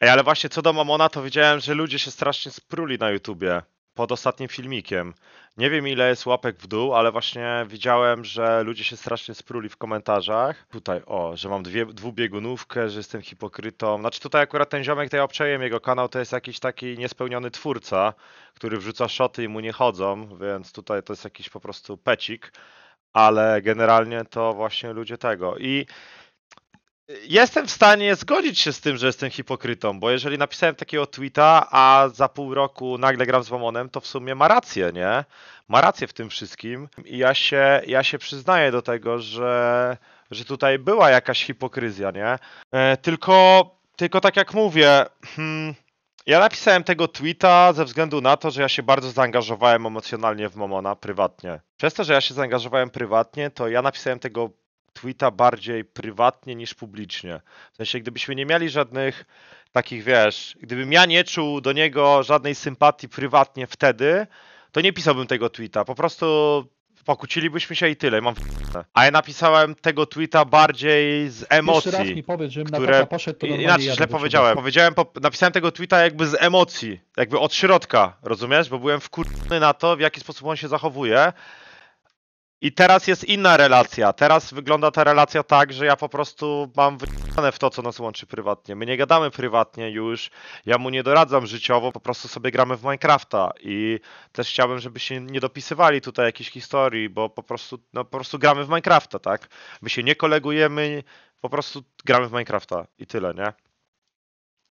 Ej, ale właśnie co do Mamona, to widziałem, że ludzie się strasznie spruli na YouTubie pod ostatnim filmikiem. Nie wiem ile jest łapek w dół, ale właśnie widziałem, że ludzie się strasznie spruli w komentarzach. Tutaj o, że mam dwie, dwubiegunówkę, że jestem hipokrytą. Znaczy tutaj akurat ten ziomek, tutaj ja jego kanał, to jest jakiś taki niespełniony twórca, który wrzuca szoty i mu nie chodzą, więc tutaj to jest jakiś po prostu pecik. Ale generalnie to właśnie ludzie tego. I Jestem w stanie zgodzić się z tym, że jestem hipokrytą, bo jeżeli napisałem takiego tweeta, a za pół roku nagle gram z Momonem, to w sumie ma rację, nie? Ma rację w tym wszystkim i ja się, ja się przyznaję do tego, że, że tutaj była jakaś hipokryzja, nie? E, tylko, tylko tak jak mówię, hmm, ja napisałem tego tweeta ze względu na to, że ja się bardzo zaangażowałem emocjonalnie w Momona prywatnie. Przez to, że ja się zaangażowałem prywatnie, to ja napisałem tego tweeta bardziej prywatnie niż publicznie. W sensie, gdybyśmy nie mieli żadnych takich, wiesz, gdybym ja nie czuł do niego żadnej sympatii prywatnie wtedy, to nie pisałbym tego tweeta. Po prostu pokłócilibyśmy się i tyle, mam A ja napisałem tego tweeta bardziej z emocji. Jeszcze raz mi powiedz, żebym które... na poszedł, to Inaczej źle powiedziałem. powiedziałem po... Napisałem tego tweeta jakby z emocji, jakby od środka, rozumiesz? Bo byłem wkurzony na to, w jaki sposób on się zachowuje. I teraz jest inna relacja. Teraz wygląda ta relacja tak, że ja po prostu mam wyjebane w to, co nas łączy prywatnie. My nie gadamy prywatnie już, ja mu nie doradzam życiowo, po prostu sobie gramy w Minecrafta i też chciałbym, żeby się nie dopisywali tutaj jakichś historii, bo po prostu, no, po prostu gramy w Minecrafta, tak? My się nie kolegujemy, po prostu gramy w Minecrafta i tyle, nie?